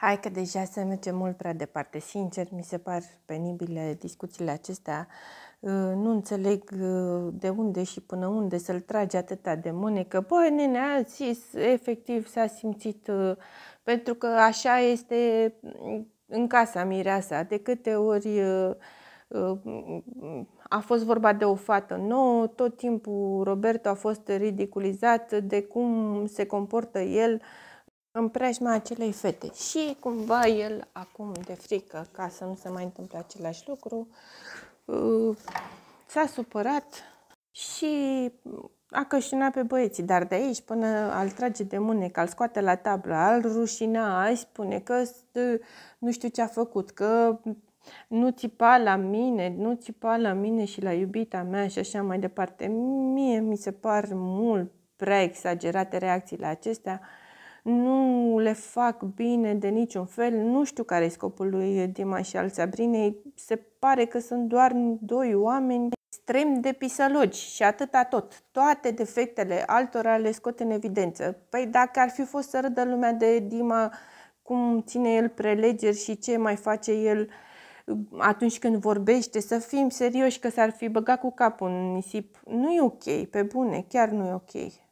Hai că deja se merge mult prea departe. Sincer, mi se par penibile discuțiile acestea. Uh, nu înțeleg uh, de unde și până unde să-l trage atâta de mânecă. Băi, nene, a zis, efectiv s-a simțit, uh, pentru că așa este mm, în casa mireasa. De câte ori a fost vorba de o fată nouă, tot timpul Roberto a fost ridiculizat de cum se comportă el în preajma acelei fete. Și cumva el acum de frică ca să nu se mai întâmple același lucru uh, s-a supărat și a cășunat pe băieții, dar de aici până al trage de că al scoate la tablă, al rușina, îi spune că uh, nu știu ce a făcut, că nu țipa la mine, nu țipa la mine și la iubita mea și așa mai departe. Mie mi se par mult prea exagerate reacțiile acestea. Uh, nu le fac bine de niciun fel, nu știu care e scopul lui Dima și al Sabrinei, se pare că sunt doar doi oameni extrem de pisălogi și atâta tot. Toate defectele altora le scot în evidență. Păi dacă ar fi fost să râdă lumea de Dima cum ține el prelegeri și ce mai face el uh, atunci când vorbește, să fim serioși că s-ar fi băgat cu capul în nisip. Nu e ok, pe bune, chiar nu e ok.